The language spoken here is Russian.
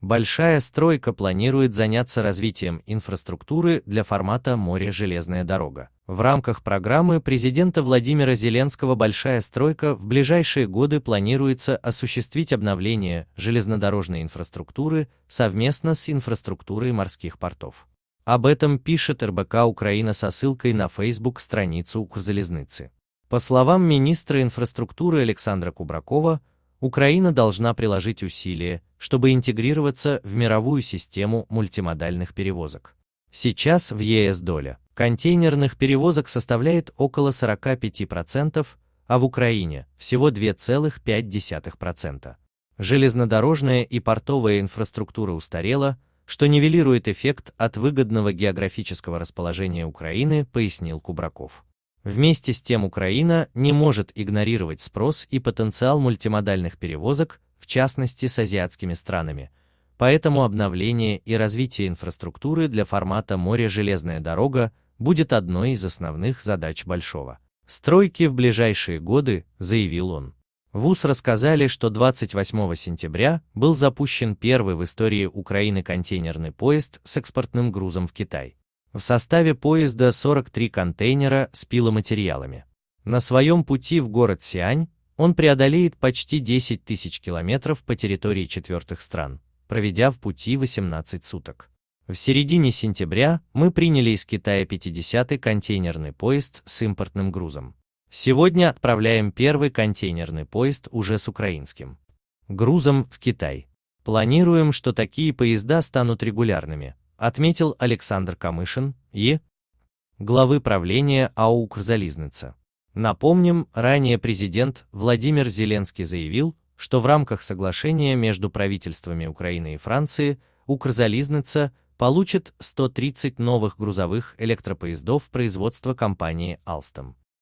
Большая стройка планирует заняться развитием инфраструктуры для формата «Море-железная дорога». В рамках программы президента Владимира Зеленского «Большая стройка» в ближайшие годы планируется осуществить обновление железнодорожной инфраструктуры совместно с инфраструктурой морских портов. Об этом пишет РБК Украина со ссылкой на Facebook страницу Укрзалезницы. По словам министра инфраструктуры Александра Кубракова, Украина должна приложить усилия чтобы интегрироваться в мировую систему мультимодальных перевозок. Сейчас в ЕС e доля контейнерных перевозок составляет около 45%, а в Украине всего 2,5%. Железнодорожная и портовая инфраструктура устарела, что нивелирует эффект от выгодного географического расположения Украины, пояснил Кубраков. Вместе с тем Украина не может игнорировать спрос и потенциал мультимодальных перевозок, частности с азиатскими странами. Поэтому обновление и развитие инфраструктуры для формата море-железная дорога будет одной из основных задач Большого. Стройки в ближайшие годы, заявил он. ВУЗ рассказали, что 28 сентября был запущен первый в истории Украины контейнерный поезд с экспортным грузом в Китай. В составе поезда 43 контейнера с пиломатериалами. На своем пути в город Сиань он преодолеет почти 10 тысяч километров по территории четвертых стран, проведя в пути 18 суток. В середине сентября мы приняли из Китая 50-й контейнерный поезд с импортным грузом. Сегодня отправляем первый контейнерный поезд уже с украинским грузом в Китай. Планируем, что такие поезда станут регулярными, отметил Александр Камышин, Е. главы правления АУК «Зализница». Напомним, ранее президент Владимир Зеленский заявил, что в рамках соглашения между правительствами Украины и Франции Укрзализница получит 130 новых грузовых электропоездов производства компании Alstom.